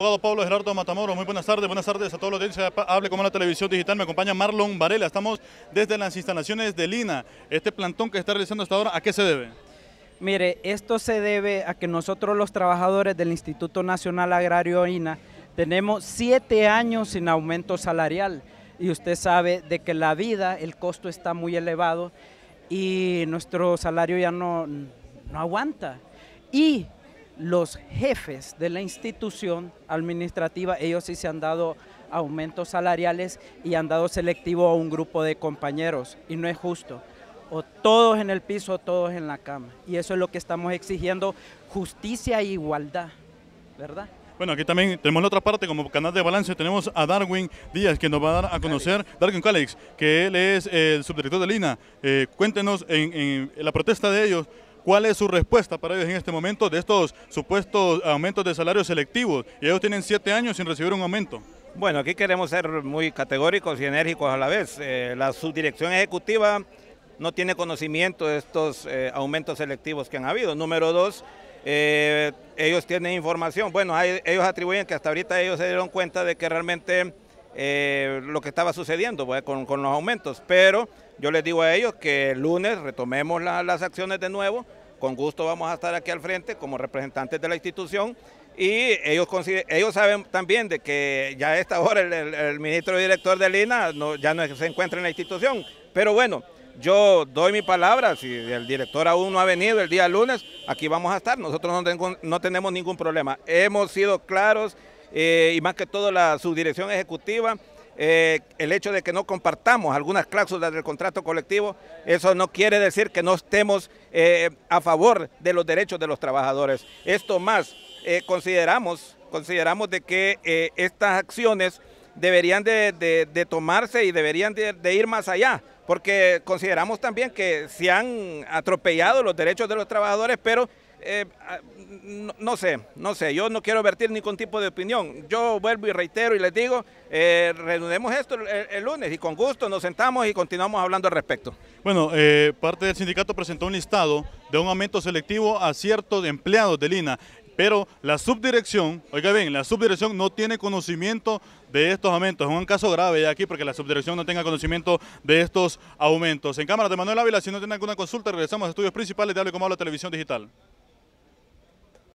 Abogado Pablo Gerardo Matamoros, muy buenas tardes, buenas tardes a todos los audiencia Hable como la televisión digital, me acompaña Marlon Varela, estamos desde las instalaciones de Lina, este plantón que está realizando hasta ahora, ¿a qué se debe? Mire, esto se debe a que nosotros los trabajadores del Instituto Nacional Agrario INA tenemos siete años sin aumento salarial y usted sabe de que la vida, el costo está muy elevado y nuestro salario ya no, no aguanta. Y los jefes de la institución administrativa, ellos sí se han dado aumentos salariales y han dado selectivo a un grupo de compañeros y no es justo. O todos en el piso, o todos en la cama. Y eso es lo que estamos exigiendo, justicia e igualdad, ¿verdad? Bueno, aquí también tenemos la otra parte, como canal de balance tenemos a Darwin Díaz, que nos va a dar a conocer, Darwin Calix, que él es el subdirector de Lina. Eh, cuéntenos en la protesta de ellos, ¿Cuál es su respuesta para ellos en este momento de estos supuestos aumentos de salarios selectivos? Y ellos tienen siete años sin recibir un aumento. Bueno, aquí queremos ser muy categóricos y enérgicos a la vez. Eh, la subdirección ejecutiva no tiene conocimiento de estos eh, aumentos selectivos que han habido. Número dos, eh, ellos tienen información. Bueno, ellos atribuyen que hasta ahorita ellos se dieron cuenta de que realmente eh, lo que estaba sucediendo pues, con, los aumentos. Pero yo les digo a ellos que el lunes retomemos las acciones de nuevo. Con gusto vamos a estar aquí al frente como representantes de la institución. Y ellos, ellos saben también de que ya a esta hora el, ministro director de Lina ya no se encuentra en la institución. Pero bueno, yo doy mi palabra, si el director aún no ha venido el día lunes, aquí vamos a estar, nosotros no tenemos ningún problema. Hemos sido claros eh, y más que todo la subdirección ejecutiva, eh, el hecho de que no compartamos algunas cláusulas del contrato colectivo, eso no quiere decir que no estemos eh, a favor de los derechos de los trabajadores. Esto más, consideramos, consideramos de que estas acciones deberían de, tomarse y deberían de, ir más allá, porque consideramos también que se han atropellado los derechos de los trabajadores, pero eh, ah, no, sé, no sé, yo no quiero vertir ningún tipo de opinión. Yo vuelvo y reitero y les digo, eh, esto el, lunes y con gusto nos sentamos y continuamos hablando al respecto. Bueno, eh, parte del sindicato presentó un listado de un aumento selectivo a ciertos empleados de lina pero la subdirección, oiga bien, la subdirección no tiene conocimiento de estos aumentos. Es un caso grave ya aquí porque la subdirección no tenga conocimiento de estos aumentos. En cámara de Manuel Ávila, si no tiene alguna consulta, regresamos a estudios principales de Hable Como Habla Televisión Digital.